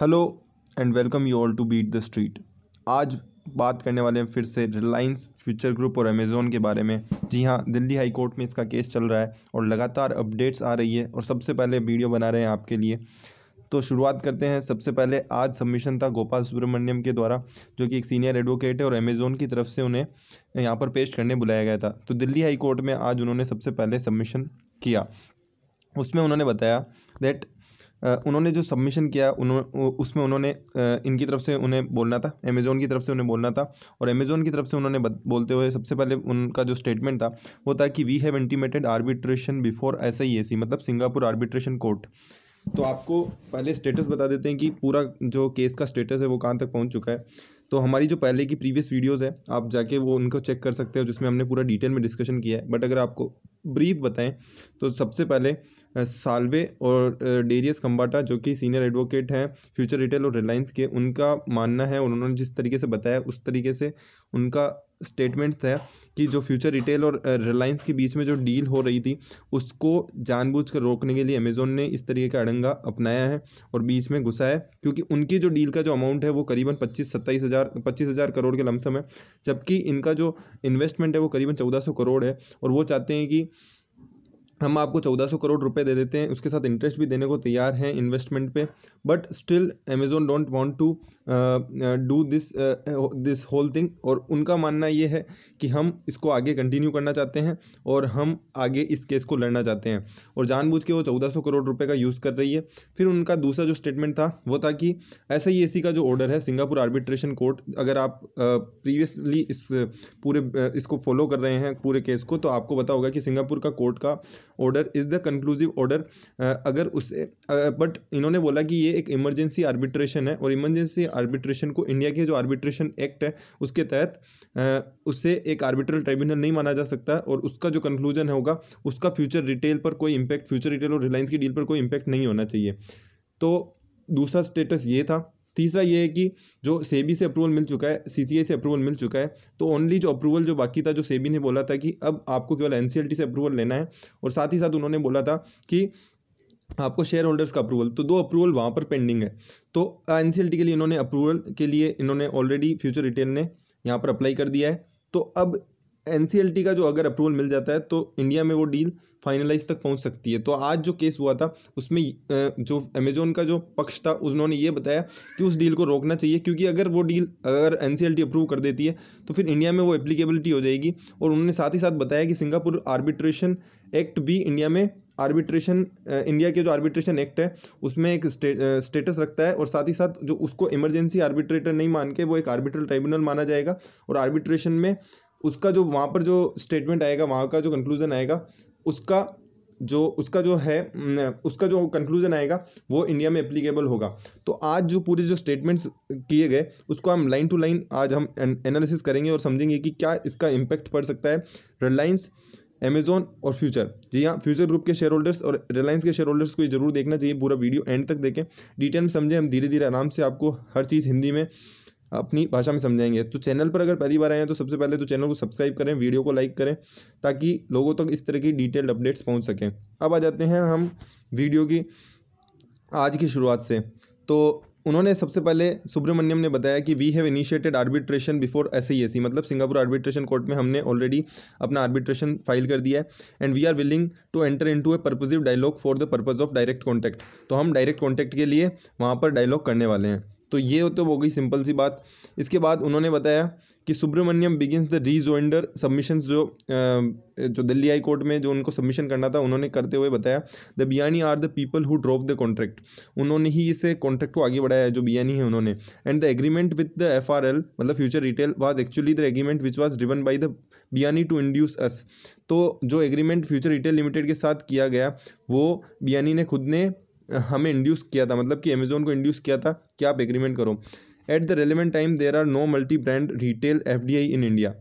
Hello and welcome you all to beat the street आज बात करने वाले हैं फिर से रिलायंस फ्यूचर ग्रुप और अमेज़ोन के बारे में जी हाँ दिल्ली हाई कोर्ट में इसका केस चल रहा है और लगातार अपडेट्स आ रही है और सबसे पहले वीडियो बना रहे हैं आपके लिए तो शुरुआत करते हैं सबसे पहले आज सबमिशन था गोपाल सुब्रमण्यम के द्वारा जो कि एक सीनियर एडवोकेट है और अमेज़ोन की तरफ से उन्हें यहाँ पर पेश करने बुलाया गया था तो दिल्ली हाई कोर्ट में आज उन्होंने सबसे पहले सबमिशन किया उसमें उन्होंने बताया दैट उन्होंने जो सबमिशन किया उन्होंने उसमें उन्होंने इनकी तरफ से उन्हें बोलना था अमेज़ोन की तरफ से उन्हें बोलना था और अमेज़ोन की तरफ से उन्होंने बोलते हुए सबसे पहले उनका जो स्टेटमेंट था वो था कि we have intimated arbitration before S I A C मतलब सिंगापुर आर्बिट्रेशन कोर्ट तो आपको पहले स्टेटस बता देते हैं कि पूरा जो केस का स्टेटस है वो कहाँ तक पहुँच चुका है तो हमारी जो पहले की प्रीवियस वीडियोज़ है आप जाके वो उनको चेक कर सकते हो जिसमें हमने पूरा डिटेल में डिस्कशन किया है बट अगर आपको ब्रीफ बताएं तो सबसे पहले साल्वे और डेरियस कम्बाटा जो कि सीनियर एडवोकेट हैं फ्यूचर रिटेल और रिलायंस के उनका मानना है उन्होंने जिस तरीके से बताया उस तरीके से उनका स्टेटमेंट था कि जो फ्यूचर रिटेल और रिलायंस uh, के बीच में जो डील हो रही थी उसको जानबूझकर रोकने के लिए अमेज़ोन ने इस तरीके का अड़ंगा अपनाया है और बीच में घुसा है क्योंकि उनकी जो डील का जो अमाउंट है वो करीबन पच्चीस सत्ताईस हज़ार पच्चीस हज़ार करोड़ के लमसम है जबकि इनका जो इन्वेस्टमेंट है वो करीबन चौदह सौ करोड़ है और वो चाहते हैं कि हम आपको चौदह सौ करोड़ रुपए दे देते हैं उसके साथ इंटरेस्ट भी देने को तैयार हैं इन्वेस्टमेंट पे but still Amazon don't want to do this this whole thing और उनका मानना ये है कि हम इसको आगे कंटिन्यू करना चाहते हैं और हम आगे इस केस को लड़ना चाहते हैं और जानबूझ के वो चौदह सौ करोड़ रुपये का यूज़ कर रही है फिर उनका दूसरा जो स्टेटमेंट था वो था कि एस आई का जो ऑर्डर है सिंगापुर आर्बिट्रेशन कोर्ट अगर आप प्रीवियसली uh, इस पूरे uh, इसको फॉलो कर रहे हैं पूरे केस को तो आपको पता होगा कि सिंगापुर का कोर्ट का order is the conclusive order अगर उससे बट uh, इन्होंने बोला कि ये एक इमरजेंसी आर्बिट्रेशन है और इमरजेंसी आर्बिट्रेशन को इंडिया के जो आर्बिट्रेशन एक्ट है उसके तहत uh, उससे एक आर्बिट्रल ट्राइब्यूनल नहीं माना जा सकता और उसका जो कंक्लूजन होगा उसका फ्यूचर रिटेल पर कोई इम्पैक्ट फ्यूचर रिटेल और रिलायंस की डील पर कोई इम्पैक्ट नहीं होना चाहिए तो दूसरा स्टेटस ये था तीसरा ये है कि जो सेबी से अप्रूवल मिल चुका है सीसीए से अप्रूवल मिल चुका है तो ओनली जो अप्रूवल जो बाकी था जो सेबी ने बोला था कि अब आपको केवल एनसीएलटी से अप्रूवल लेना है और साथ ही साथ उन्होंने बोला था कि आपको शेयर होल्डर्स का अप्रूवल तो दो अप्रूवल वहाँ पर पेंडिंग है तो एन के लिए इन्होंने अप्रूवल के लिए इन्होंने ऑलरेडी फ्यूचर रिटेल ने यहाँ पर अप्लाई कर दिया है तो अब एन का जो अगर अप्रूवल मिल जाता है तो इंडिया में वो डील फाइनलाइज तक पहुंच सकती है तो आज जो केस हुआ था उसमें जो अमेजोन का जो पक्ष था उन्होंने ये बताया कि उस डील को रोकना चाहिए क्योंकि अगर वो डील अगर एन अप्रूव कर देती है तो फिर इंडिया में वो एप्लीकेबिलिटी हो जाएगी और उन्होंने साथ ही साथ बताया कि सिंगापुर आर्बिट्रेशन एक्ट भी इंडिया में आर्बिट्रेशन इंडिया के जो आर्बिट्रेशन एक्ट है उसमें एक स्टेटस रखता है और साथ ही साथ जो उसको इमरजेंसी आर्बिट्रेटर नहीं मान के वो एक आर्बिट्रल ट्राइब्यूनल माना जाएगा और आर्बिट्रेशन में उसका जो वहाँ पर जो स्टेटमेंट आएगा वहाँ का जो कंक्लूज़न आएगा उसका जो उसका जो है उसका जो कंक्लूजन आएगा वो इंडिया में एप्लीकेबल होगा तो आज जो पूरे जो स्टेटमेंट्स किए गए उसको हम लाइन टू लाइन आज हम एनालिसिस करेंगे और समझेंगे कि क्या इसका इम्पैक्ट पड़ सकता है रिलायंस अमेजोन और फ्यूचर जी हाँ फ्यूचर ग्रुप के शेयर होल्डर्स और रिलायंस के शेयर होल्डर्स को ये जरूर देखना चाहिए पूरा वीडियो एंड तक देखें डिटेल में समझें हम धीरे धीरे आराम से आपको हर चीज़ हिंदी में अपनी भाषा में समझाएंगे तो चैनल पर अगर पहली बार आए हैं तो सबसे पहले तो चैनल को सब्सक्राइब करें वीडियो को लाइक करें ताकि लोगों तक तो इस तरह की डिटेल्ड अपडेट्स पहुँच सकें अब आ जाते हैं हम वीडियो की आज की शुरुआत से तो उन्होंने सबसे पहले सुब्रमण्यम ने बताया कि we have initiated arbitration before S I S मतलब सिंगापुर आर्बिट्रेशन कोर्ट में हमने ऑलरेडी अपना आर्बिट्रेशन फाइल कर दिया है and we are willing to enter into a purposive dialogue for the purpose of direct contact तो हम direct contact के लिए वहाँ पर डायलॉग करने वाले हैं तो ये तो हो गई सिंपल सी बात इसके बाद उन्होंने बताया कि Subramaniam begins the rejoinder submission जो जो दिल्ली हाई कोर्ट में जो उनको सबमिशन करना था उन्होंने करते हुए बताया the Biyani are the people who drove the contract उन्होंने ही इसे कॉन्ट्रैक्ट को आगे बढ़ाया है जो बियानी है उन्होंने and the agreement with the F R L मतलब Future Retail was actually the agreement which was driven by the Biyani to induce us तो जो एग्रीमेंट फ्यूचर रिटेल लिमिटेड के साथ किया गया वो बियानी ने खुद ने हमें इंड्यूस किया था मतलब कि अमेजोन को इंड्यूस किया था कि आप एग्रीमेंट करो at the relevant time there are no multi brand retail F in India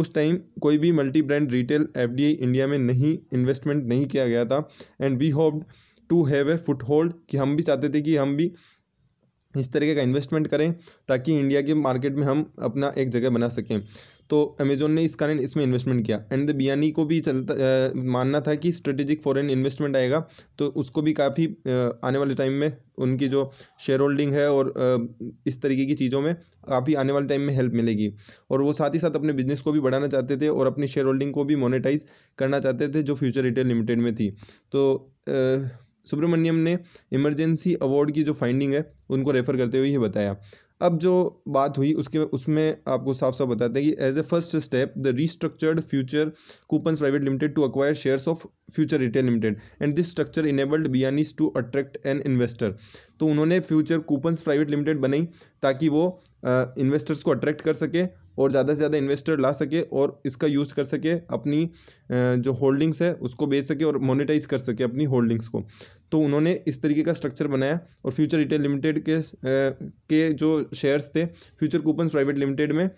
उस टाइम कोई भी multi brand retail F India में नहीं इन्वेस्टमेंट नहीं किया गया था and we hoped to have a foothold कि हम भी चाहते थे कि हम भी इस तरीके का इन्वेस्टमेंट करें ताकि इंडिया के मार्केट में हम अपना एक जगह बना सकें तो अमेजोन ने इस कारण इसमें इन्वेस्टमेंट किया एंड द बियानी को भी चलता आ, मानना था कि स्ट्रेटेजिक फॉरेन इन्वेस्टमेंट आएगा तो उसको भी काफ़ी आने वाले टाइम में उनकी जो शेयर होल्डिंग है और आ, इस तरीके की चीज़ों में काफ़ी आने वाले टाइम में हेल्प मिलेगी और वो साथ ही साथ अपने बिजनेस को भी बढ़ाना चाहते थे और अपनी शेयर होल्डिंग को भी मोनिटाइज करना चाहते थे जो फ्यूचर रिटेल लिमिटेड में थी तो आ, सुब्रमण्यम ने इमरजेंसी अवार्ड की जो फाइंडिंग है उनको रेफ़र करते हुए ये बताया अब जो बात हुई उसके उसमें आपको साफ साफ बताते हैं कि as a first step the restructured Future Coupons Private Limited to acquire shares of Future Retail Limited and this structure enabled Biyanis to attract an investor तो उन्होंने फ्यूचर कूपन्स प्राइवेट लिमिटेड बनाई ताकि वो इन्वेस्टर्स को अट्रैक्ट कर सके और ज़्यादा से ज़्यादा इन्वेस्टर ला सके और इसका यूज़ कर सके अपनी जो होल्डिंग्स है उसको बेच सके और मोनेटाइज कर सके अपनी होल्डिंग्स को तो उन्होंने इस तरीके का स्ट्रक्चर बनाया और फ्यूचर रिटेल लिमिटेड के के जो शेयर्स थे फ्यूचर कूपन्स प्राइवेट लिमिटेड में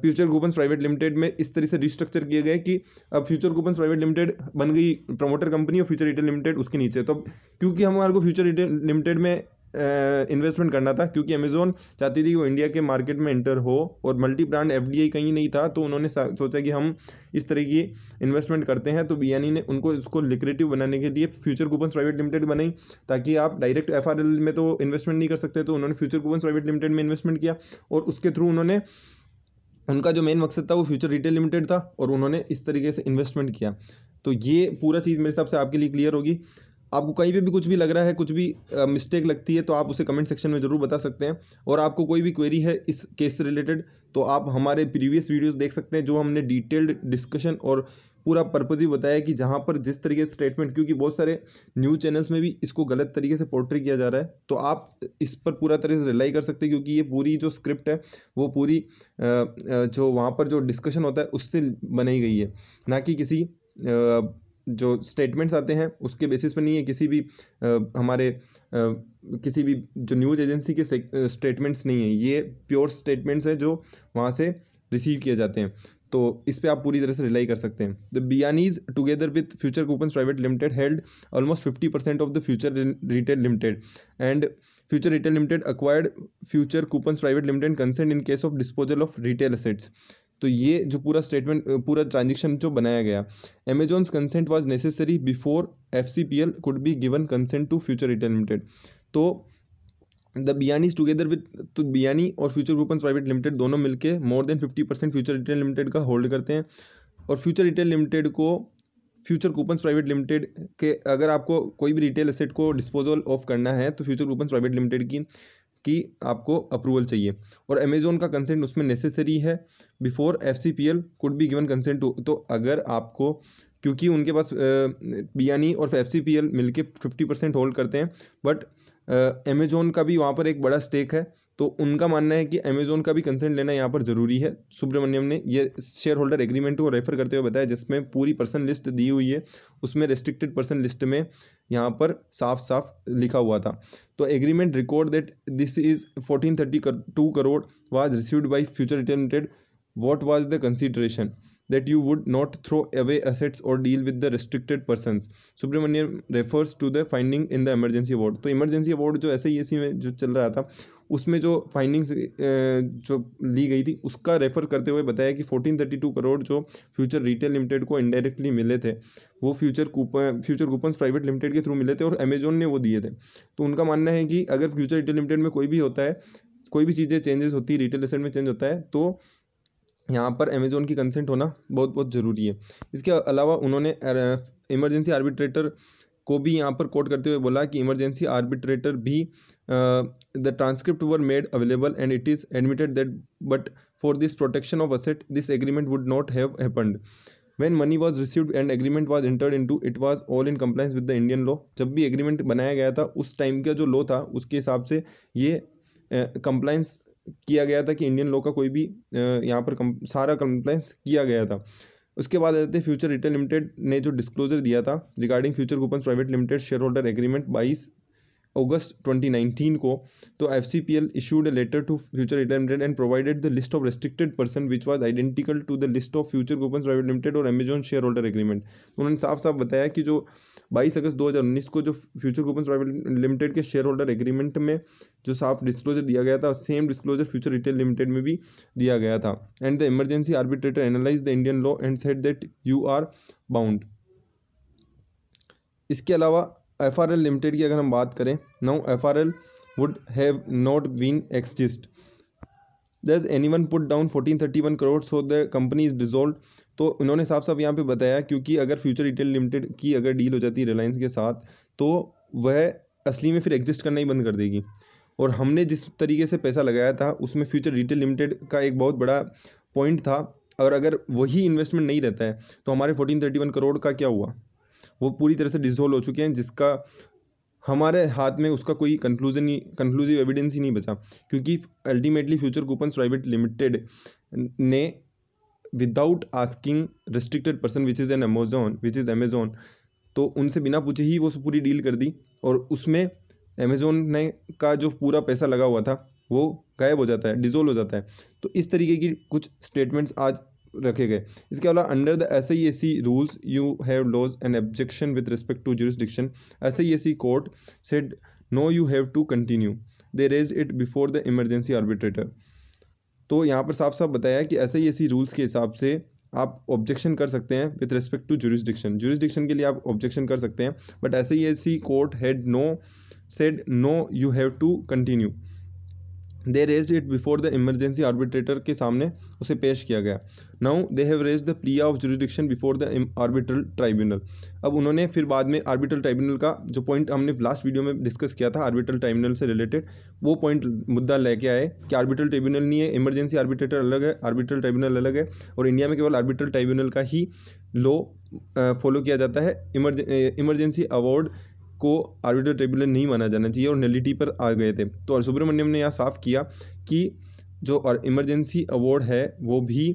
फ्यूचर कूपन्स प्राइवेट लिमिटेड में इस तरह से रिस्ट्रक्चर किए गए कि अब फ्यूचर कूपन्स प्राइवेट लिमिटेड बन गई प्रमोटर कंपनी और फ्यूचर रिटेल लिमिटेड उसके नीचे तो क्योंकि हमारे को फ्यूचर रिटेल लिमिटेड में इन्वेस्टमेंट करना था क्योंकि अमेजोन चाहती थी कि वो इंडिया के मार्केट में एंटर हो और मल्टी ब्रांड एफ कहीं नहीं था तो उन्होंने सोचा कि हम इस तरह की इन्वेस्टमेंट करते हैं तो बी ने उनको इसको लिक्रेटिव बनाने के लिए फ्यूचर कूपन्स प्राइवेट लिमिटेड बनाई ताकि आप डायरेक्ट एफ में तो इन्वेस्टमेंट नहीं कर सकते तो उन्होंने फ्यूचर कूपन्स प्राइवेट लिमिटेड में इन्वेस्टमेंट किया और उसके थ्रू उन्होंने उनका जो मेन मकसद था वो फ्यूचर रिटेल लिमिटेड था और उन्होंने इस तरीके से इन्वेस्टमेंट किया तो ये पूरा चीज़ मेरे हिसाब से आपके लिए क्लियर होगी आपको कहीं पे भी कुछ भी लग रहा है कुछ भी मिस्टेक लगती है तो आप उसे कमेंट सेक्शन में ज़रूर बता सकते हैं और आपको कोई भी क्वेरी है इस केस से रिलेटेड तो आप हमारे प्रीवियस वीडियोस देख सकते हैं जो हमने डिटेल्ड डिस्कशन और पूरा पर्पज़ ही बताया कि जहाँ पर जिस तरीके से स्टेटमेंट क्योंकि बहुत सारे न्यूज़ चैनल्स में भी इसको गलत तरीके से पोर्ट्री किया जा रहा है तो आप इस पर पूरा तरह से रिलाई कर सकते हैं क्योंकि ये पूरी जो स्क्रिप्ट है वो पूरी जो वहाँ पर जो डिस्कशन होता है उससे बनाई गई है ना कि किसी जो स्टेटमेंट्स आते हैं उसके बेसिस पर नहीं है किसी भी आ, हमारे आ, किसी भी जो न्यूज़ एजेंसी के स्टेटमेंट्स नहीं है ये प्योर स्टेटमेंट्स हैं जो वहाँ से रिसीव किए जाते हैं तो इस पर आप पूरी तरह से रिलाई कर सकते हैं the Biyanis together with Future Coupons Private Limited held almost fifty percent of the Future Retail Limited and Future Retail Limited acquired Future Coupons Private Limited concern in case of disposal of retail assets तो ये जो पूरा statement पूरा transaction जो बनाया गया Amazon's consent was necessary before F C P L could be given consent to Future Retail Limited तो the Biyanis together with तो बियानी और फ्यूचर ग्रुपन्स प्राइवेट लिमिटेड दोनों मिलकर more than fifty percent Future Retail Limited का hold करते हैं और Future Retail Limited को फ्यूचर कूपन्स प्राइवेट लिमिटेड के अगर आपको कोई भी रिटेल एसेट को डिस्पोजल ऑफ करना है तो फ्यूचर कूपन्स प्राइवेट लिमिटेड की कि आपको अप्रूवल चाहिए और अमेजोन का कंसेंट उसमें नेसेसरी है before F C P L could be given consent तो अगर आपको क्योंकि उनके पास बी और एफ सी पी एल के फिफ्टी परसेंट होल्ड करते हैं बट अमेजोन का भी वहाँ पर एक बड़ा स्टेक है तो उनका मानना है कि अमेजोन का भी कंसेंट लेना यहाँ पर ज़रूरी है सुब्रमण्यम ने यह शेयर होल्डर एग्रीमेंट को रेफर करते हुए बताया जिसमें पूरी पर्सन लिस्ट दी हुई है उसमें रेस्ट्रिक्टेड पर्सन लिस्ट में यहाँ पर साफ साफ लिखा हुआ था तो agreement record that this is fourteen thirty two crore was received by Future retained what was the consideration that you would not throw away assets or deal with the restricted persons Subramaniam refers to the finding in the emergency award तो emergency award जो S I में जो चल रहा था उसमें जो findings जो ली गई थी उसका रेफर करते हुए बताया कि 1432 करोड़ जो फ्यूचर रिटेल लिमिटेड को इनडायरेक्टली मिले थे वो Future Coupon Future Coupons Private Limited के थ्रू मिले थे और अमेजोन ने वो दिए थे तो उनका मानना है कि अगर फ्यूचर रिटेल लिमिटेड में कोई भी होता है कोई भी चीज़ें चेंजेस होती है रिटेल एसेट में चेंज होता है तो यहाँ पर अमेज़ोन की कंसेंट होना बहुत बहुत ज़रूरी है इसके अलावा उन्होंने इमरजेंसी आर्बिट्रेटर को भी यहाँ पर कोट करते हुए बोला कि इमरजेंसी आर्बिट्रेटर भी the transcript were made available and it is admitted that but for this protection of asset this agreement would not have happened when money was received and agreement was entered into it was all in compliance with the Indian law जब भी agreement बनाया गया था उस time का जो law था उसके हिसाब से ये कंप्लाइंस किया गया था कि इंडियन लॉ का कोई भी यहाँ पर कम, सारा कंप्लाइंस किया गया था उसके बाद आते फ्यूचर रिटेल लिमिटेड ने जो डिस्क्लोजर दिया था regarding Future Coupon Private Limited share holder agreement बाईस अगस्त 2019 को तो F C P L issued a letter to Future Limited and provided the list of restricted person which was identical to the list of Future Coupon Private Limited और Amazon share holder agreement उन्होंने साफ साफ बताया कि जो 22 अगस्त 2019 को जो Future Coupon Private Limited के शेयर होल्डर एग्रीमेंट में जो साफ डिस्क्लोजर दिया गया था same disclosure Future Retail Limited में भी दिया गया था and the emergency arbitrator analyse the Indian law and said that you are bound इसके अलावा एफ आर एल लिमिटेड की अगर हम बात करें no F R L would have not been exist thus anyone put down fourteen thirty one crore so the company is dissolve तो उन्होंने साफ साफ यहाँ पे बताया क्योंकि अगर फ्यूचर रिटेल लिमिटेड की अगर डील हो जाती है रिलायंस के साथ तो वह असली में फिर एग्जिस्ट करना ही बंद कर देगी और हमने जिस तरीके से पैसा लगाया था उसमें फ्यूचर रिटेल लिमिटेड का एक बहुत बड़ा पॉइंट था और अगर वही इन्वेस्टमेंट नहीं रहता है तो हमारे फोर्टीन थर्टी वन करोड़ का क्या हुआ वो पूरी तरह से डिजोल्व हो चुके हैं जिसका हमारे हाथ में उसका कोई कंक्लूजन नहीं कंक्लूसिव एविडेंस ही नहीं बचा क्योंकि ultimately Future Coupons Private Limited ने without asking restricted person which is an Amazon which is Amazon तो उनसे बिना पूछे ही वो पूरी डील कर दी और उसमें अमेजोन ने का जो पूरा पैसा लगा हुआ था वो गायब हो जाता है डिजोल्व हो जाता है तो इस तरीके की कुछ स्टेटमेंट्स आज रखे गए इसके अलावा under the S I A C rules you have lodge and objection with respect to jurisdiction S I A C court said no you have to continue they raise it before the emergency arbitrator तो यहाँ पर साफ साफ बताया कि S I A C rules के हिसाब से आप ऑब्जेक्शन कर सकते हैं with respect to jurisdiction jurisdiction के लिए आप ऑब्जेक्शन कर सकते हैं but S I A C court had no said no you have to continue they raise it before the emergency arbitrator के सामने उसे पेश किया गया now they have raise the plea of jurisdiction before the arbitral tribunal अब उन्होंने फिर बाद में आर्बिट्रल ट्राइब्यूनल का जो पॉइंट हमने लास्ट वीडियो में डिस्कस किया था आर्बिट्रल ट्राइब्यूनल से रिलेटेड वो पॉइंट मुद्दा लेके आए कि आर्बिट्रल ट्राइब्यूनल नहीं है इमरजेंसी आर्बिट्रेटर अलग है आर्बिट्रल ट्राइब्यूनल अलग है और इंडिया में केवल आर्बिट्रल ट्राइब्यूनल का ही लॉ फॉलो किया जाता है इमरजेंसी अवार्ड को आर्बिटर ट्रिब्यूनल नहीं माना जाना चाहिए और नलिटी पर आ गए थे तो सुब्रमण्यम ने यह साफ किया कि जो और इमरजेंसी अवार्ड है वो भी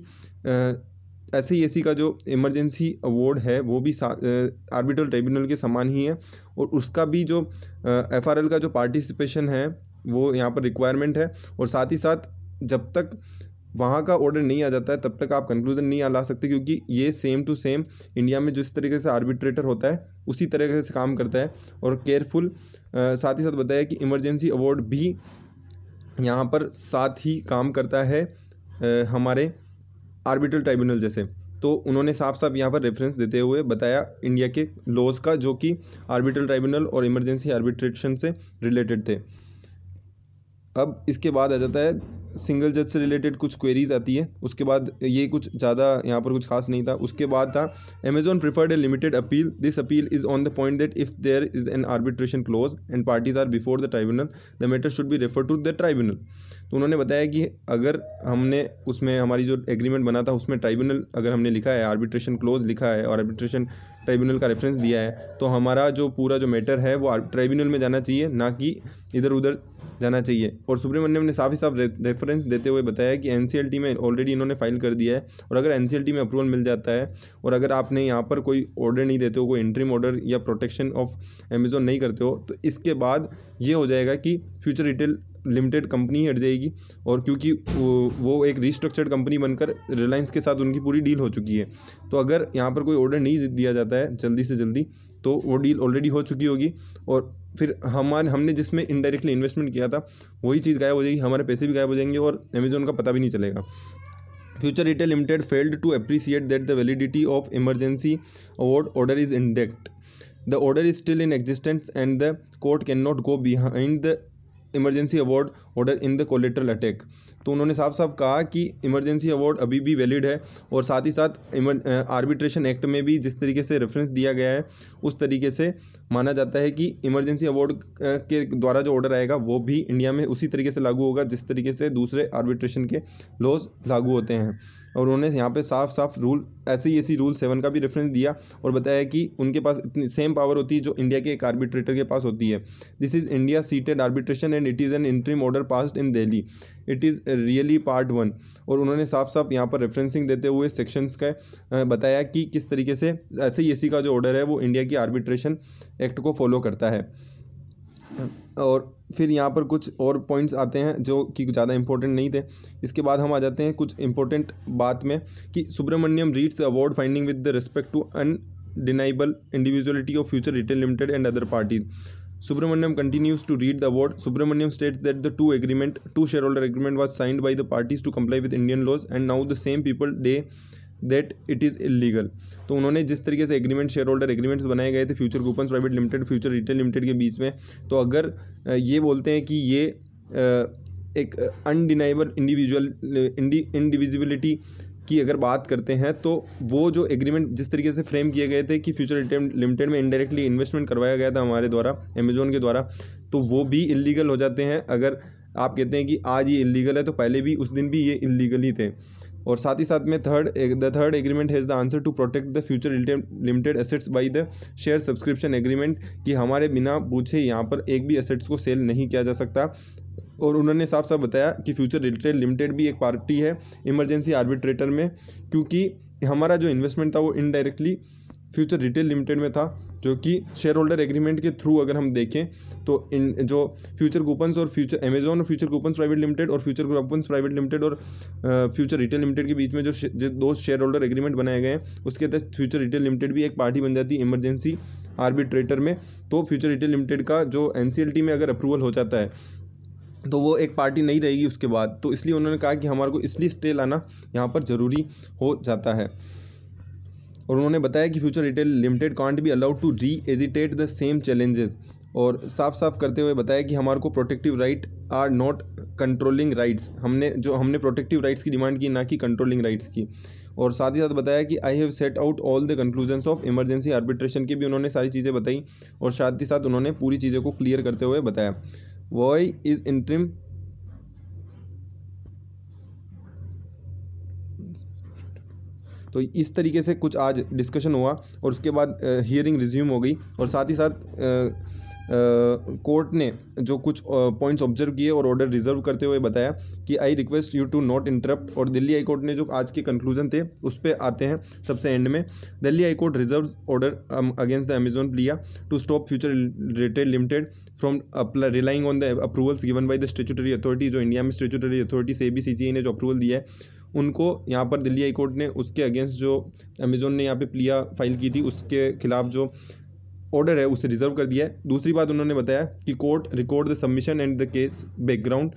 एस सी एस का जो इमरजेंसी अवार्ड है वो भी आर्बिटल ट्रिब्यूनल के समान ही है और उसका भी जो एफ का जो पार्टिसिपेशन है वो यहाँ पर रिक्वायरमेंट है और साथ ही साथ जब तक वहाँ का ऑर्डर नहीं आ जाता है तब तक आप कंक्लूजन नहीं आ ला सकते क्योंकि ये सेम टू सेम इंडिया में जिस तरीके से आर्बिट्रेटर होता है उसी तरीके से काम करता है और केयरफुल साथ ही साथ बताया कि इमरजेंसी अवार्ड भी यहाँ पर साथ ही काम करता है आ, हमारे आर्बिट्रल ट्राइब्यूनल जैसे तो उन्होंने साफ साफ यहाँ पर रेफरेंस देते हुए बताया इंडिया के लॉज का जो कि आर्बिट्रल ट्राइब्यूनल और इमरजेंसी आर्बिट्रेशन से रिलेटेड थे अब इसके बाद आ जाता है सिंगल जज से रिलेटेड कुछ क्वेरीज आती है उसके बाद ये कुछ ज़्यादा यहाँ पर कुछ खास नहीं था उसके बाद था Amazon preferred a limited appeal this appeal is on the point that if there is an arbitration clause and parties are before the tribunal the matter should be refer to the tribunal तो उन्होंने बताया कि अगर हमने उसमें हमारी जो agreement बना था उसमें ट्राइब्यूनल अगर हमने लिखा है आर्बिट्रेशन क्लोज लिखा है और आर्बिट्रेशन ट्राइब्यूनल का रेफरेंस दिया है तो हमारा जो पूरा जो मैटर है वो ट्राइब्यूनल में जाना चाहिए ना कि इधर उधर जाना चाहिए और सुब्रमण्यम ने साफ ही साफ रेफरेंस देते हुए बताया कि एन में ऑलरेडी इन्होंने फाइल कर दिया है और अगर एन में अप्रूवल मिल जाता है और अगर आपने यहाँ पर कोई ऑर्डर नहीं देते हो कोई इंट्रीम ऑर्डर या प्रोटेक्शन ऑफ अमेजोन नहीं करते हो तो इसके बाद ये हो जाएगा कि फ्यूचर रिटेल लिमिटेड कंपनी हट जाएगी और क्योंकि वो एक रिस्ट्रक्चर्ड कंपनी बनकर रिलायंस के साथ उनकी पूरी डील हो चुकी है तो अगर यहाँ पर कोई ऑर्डर नहीं दिया जाता है जल्दी से जल्दी तो वो डील ऑलरेडी हो चुकी होगी और फिर हमारे हमने जिसमें इनडायरेक्टली इन्वेस्टमेंट किया था वही चीज़ गायब हो जाएगी हमारे पैसे भी गायब हो जाएंगे और अमेजोन का पता भी नहीं चलेगा Future Retail Limited failed to appreciate that the validity of emergency award order is intact the order is still in existence and the court can not go behind the emergency award order in the collateral attack तो उन्होंने साफ साफ कहा कि emergency award अभी भी valid है और साथ ही साथ आर्बिट्रेशन एक्ट में भी जिस तरीके से रेफरेंस दिया गया है उस तरीके से माना जाता है कि इमरजेंसी अवार्ड के द्वारा जो ऑर्डर आएगा वो भी इंडिया में उसी तरीके से लागू होगा जिस तरीके से दूसरे आर्बिट्रेशन के लॉज लागू होते हैं और उन्होंने यहाँ पे साफ साफ रूल ऐसे ही ऐसी रूल सेवन का भी रेफरेंस दिया और बताया कि उनके पास इतनी सेम पावर होती है जो इंडिया के एक आर्बिट्रेटर के पास होती है this is India seated arbitration and and it is an interim order passed in Delhi it is really part one और उन्होंने साफ साफ यहाँ पर रेफरेंसिंग देते हुए सेक्शंस का बताया कि किस तरीके से ऐसे सी e का जो ऑर्डर है वो इंडिया की आर्बिट्रेशन एक्ट को फॉलो करता है और फिर यहाँ पर कुछ और पॉइंट्स आते हैं जो कि ज़्यादा इंपॉर्टेंट नहीं थे इसके बाद हम आ जाते हैं कुछ इंपॉर्टेंट बात में कि Subramaniam reads the award finding with the respect to undeniable individuality of Future Retail Limited and other parties Subramaniam continues to read the award. Subramaniam states that the two agreement, two shareholder agreement was signed by the parties to comply with Indian laws and now the same people they that it is illegal. तो उन्होंने जिस तरीके से agreement share holder agreements बनाए गए थे Future Coupons Private Limited Future Retail Limited के बीच में तो अगर ये बोलते हैं कि ये एक अनडिनाइबल इंडिविजुअल इंडिविजिबिलिटी की अगर बात करते हैं तो वो जो एग्रीमेंट जिस तरीके से फ्रेम किए गए थे कि फ्यूचर लिमिटेड में इनडायरेक्टली इन्वेस्टमेंट करवाया गया था हमारे द्वारा अमेजोन के द्वारा तो वो भी इलीगल हो जाते हैं अगर आप कहते हैं कि आज ये इलीगल है तो पहले भी उस दिन भी ये इलीगल ही थे और साथ ही साथ में third the third agreement has the answer to protect the Future Limited assets by the share subscription agreement कि हमारे बिना पूछे यहाँ पर एक भी एसेट्स को सेल नहीं किया जा सकता और उन्होंने साफ साफ बताया कि फ्यूचर रिटेल लिमिटेड भी एक पार्टी है इमरजेंसी आर्बिट्रेटर में क्योंकि हमारा जो इन्वेस्टमेंट था वो इनडायरेक्टली फ्यूचर रिटेल लिमिटेड में था जो कि शेयर होल्डर एग्रीमेंट के थ्रू अगर हम देखें तो इन जो फ्यूचर कूपन्स और फ्यूचर अमेजोन और फ्यूचर कूपन्स प्राइवेट लिमिटेड और फ्यूचर कूपन्स प्राइवेट लिमिटेड और फ्यूचर रिटेल लिमिटेड के बीच में जो, जो दो शेयर होल्डर एग्रीमेंट बनाए गए हैं उसके तहत फ्यूचर रिटेल लिमिटेड भी एक पार्टी बन जाती है इमरजेंसी आर्बिट्रेटर में तो फ्यूचर रिटेल लिमिटेड का जो एन में अगर अप्रूवल हो जाता है तो वो एक पार्टी नहीं रहेगी उसके बाद तो इसलिए उन्होंने कहा कि हमारे को इसलिए स्टे लाना यहाँ पर ज़रूरी हो जाता है और उन्होंने बताया कि Future Retail Limited can't be allowed to re agitate the same challenges और साफ साफ करते हुए बताया कि हमारे को protective right are not controlling rights हमने जो हमने प्रोटेक्टिव राइट्स की डिमांड की ना कि कंट्रोलिंग राइट्स की और साथ ही साथ बताया कि I have set out all the conclusions of emergency arbitration की भी उन्होंने सारी चीज़ें बताई और साथ ही साथ उन्होंने पूरी चीज़ों को क्लियर करते हुए बताया वॉय इज इंट्रीम तो इस तरीके से कुछ आज डिस्कशन हुआ और उसके बाद हियरिंग रिज्यूम हो गई और साथ ही साथ कोर्ट ने जो कुछ पॉइंट्स ऑब्जर्व किए और ऑर्डर रिजर्व करते हुए बताया कि I request you to not interrupt और दिल्ली हाई कोर्ट ने जो आज के कंक्लूजन थे उस पर आते हैं सबसे एंड में Delhi high court reserve order against the Amazon plea to stop Future Retail Limited from relying on the approvals given by the statutory authority जो इंडिया में स्टेचुटरी अथॉरिटी से बी सी ने जो अप्रूवल दिया है उनको यहाँ पर दिल्ली हाई कोर्ट ने उसके अगेंस्ट जो अमेजोन ने यहाँ पे प्लिया फाइल की थी उसके खिलाफ जो ऑर्डर है उसे रिजर्व कर दिया है दूसरी बात उन्होंने बताया कि court record the submission and the case background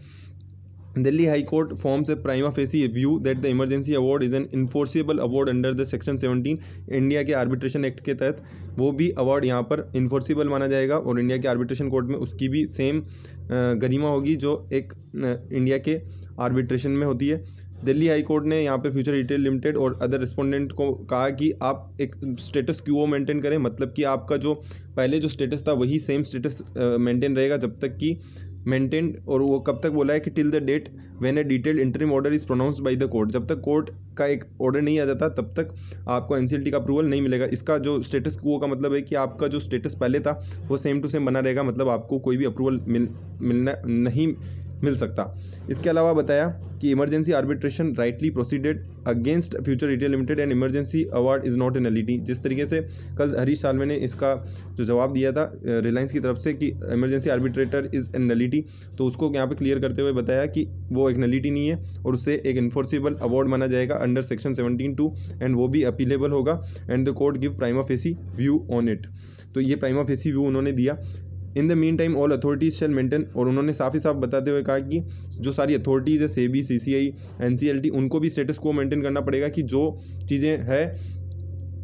Delhi high court forms a prima facie view that the emergency award is an enforceable award under the section 17 India के आर्बिट्रेशन एक्ट के तहत वो भी अवार्ड यहाँ पर इन्फोर्सिबल माना जाएगा और इंडिया के आर्बिट्रेशन कोर्ट में उसकी भी सेम गरिमा होगी जो एक इंडिया के आर्बिट्रेशन में होती है दिल्ली हाईकोर्ट ने यहाँ पे फ्यूचर रिटेल लिमिटेड और अदर रिस्पोंडेंट को कहा कि आप एक स्टेटस क्यू मेंटेन करें मतलब कि आपका जो पहले जो स्टेटस था वही सेम स्टेटस मेंटेन रहेगा जब तक कि मेंटेन और वो कब तक बोला है कि till the date when a detail interim order is pronounce by the court जब तक कोर्ट का एक ऑर्डर नहीं आ जाता तब तक आपको एन का अप्रूवल नहीं मिलेगा इसका जो स्टेटस वो का मतलब है कि आपका जो स्टेटस पहले था वो सेम टू सेम बना रहेगा मतलब आपको कोई भी अप्रूवल मिल मिलना नहीं मिल सकता इसके अलावा बताया कि emergency arbitration rightly proceeded against Future Retail Limited and emergency award is not a nullity जिस तरीके से कल हरीश सालवे ने इसका जो जवाब दिया था रिलायंस की तरफ से कि emergency arbitrator is a null तो उसको यहाँ पे क्लियर करते हुए बताया कि वो एक नलिटी e नहीं है और उसे एक इन्फोर्सिबल अवार्ड माना जाएगा under section seventeen two and वो भी अपीलेबल होगा and the court give prime facie view on it तो ये प्राइम फेसी व्यू उन्होंने दिया in the meantime all authorities shall maintain और उन्होंने साफ ही साफ बताते हुए कहा कि जो सारी अथॉरिटीज़ है SEBI C C I N C L T उनको भी स्टेटस को मेंटेन करना पड़ेगा कि जो चीज़ें है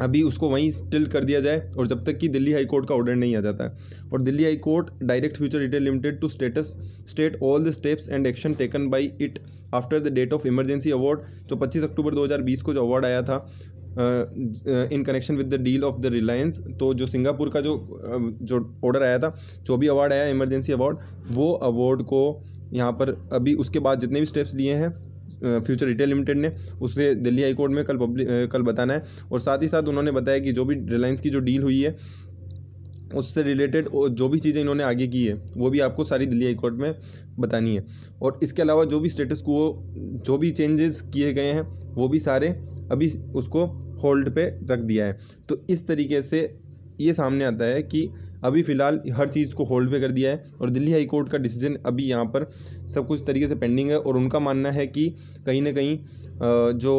अभी उसको वहीं स्टिल कर दिया जाए और जब तक कि दिल्ली हाई कोर्ट का ऑर्डर नहीं आ जाता है और Delhi high court direct Future Retail Limited to status state all the steps and action taken by it after the date of emergency award जो 25 अक्टूबर 2020 को जो अवार्ड आया था in connection with the deal of the Reliance तो जो सिंगापुर का जो जो ऑर्डर आया था जो भी अवार्ड आया इमरजेंसी अवार्ड वो अवार्ड को यहाँ पर अभी उसके बाद जितने भी स्टेप्स लिए हैं फ्यूचर रिटेल लिमिटेड ने उसे दिल्ली हाई कोर्ट में कल पब्लिक कल बताना है और साथ ही साथ उन्होंने बताया कि जो भी रिलायंस की जो डील हुई है उससे रिलेटेड जो भी चीज़ें इन्होंने आगे की है वो भी आपको सारी दिल्ली हाई कोर्ट में बतानी है और इसके अलावा जो भी स्टेटस को जो भी चेंजेस किए गए हैं वो भी सारे अभी उसको होल्ड पे रख दिया है तो इस तरीके से ये सामने आता है कि अभी फ़िलहाल हर चीज़ को होल्ड पे कर दिया है और दिल्ली हाई कोर्ट का डिसीजन अभी यहाँ पर सब कुछ तरीके से पेंडिंग है और उनका मानना है कि कहीं ना कहीं जो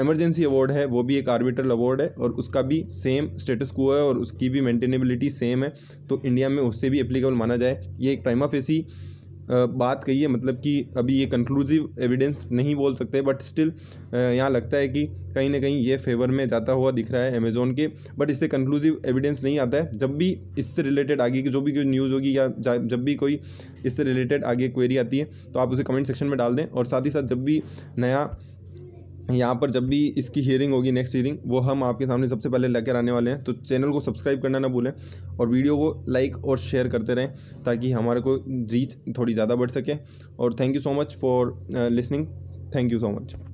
एमरजेंसी अवार्ड है वो भी एक आर्बिट्रल अवार्ड है और उसका भी सेम स्टेटस को है और उसकी भी मेंटेनेबिलिटी सेम है तो इंडिया में उससे भी अप्लीकेबल माना जाए ये एक प्राइमा फेसी बात कही है मतलब कि अभी ये कंक्लूसिव एविडेंस नहीं बोल सकते बट स्टिल यहाँ लगता है कि कहीं ना कहीं ये फेवर में जाता हुआ दिख रहा है अमेज़ोन के बट इससे कंक्लूसिव एविडेंस नहीं आता है जब भी इससे रिलेटेड आगे की जो भी कोई न्यूज़ होगी या जब भी कोई इससे रिलेटेड आगे क्वेरी आती है तो आप उसे कमेंट सेक्शन में डाल दें और साथ ही साथ जब भी नया यहाँ पर जब भी इसकी हियरिंग होगी नेक्स्ट हियरिंग वो हम आपके सामने सबसे पहले लेकर आने वाले हैं तो चैनल को सब्सक्राइब करना ना भूलें और वीडियो को लाइक और शेयर करते रहें ताकि हमारे को रीच थोड़ी ज़्यादा बढ़ सके और thank you so much for listening thank you so much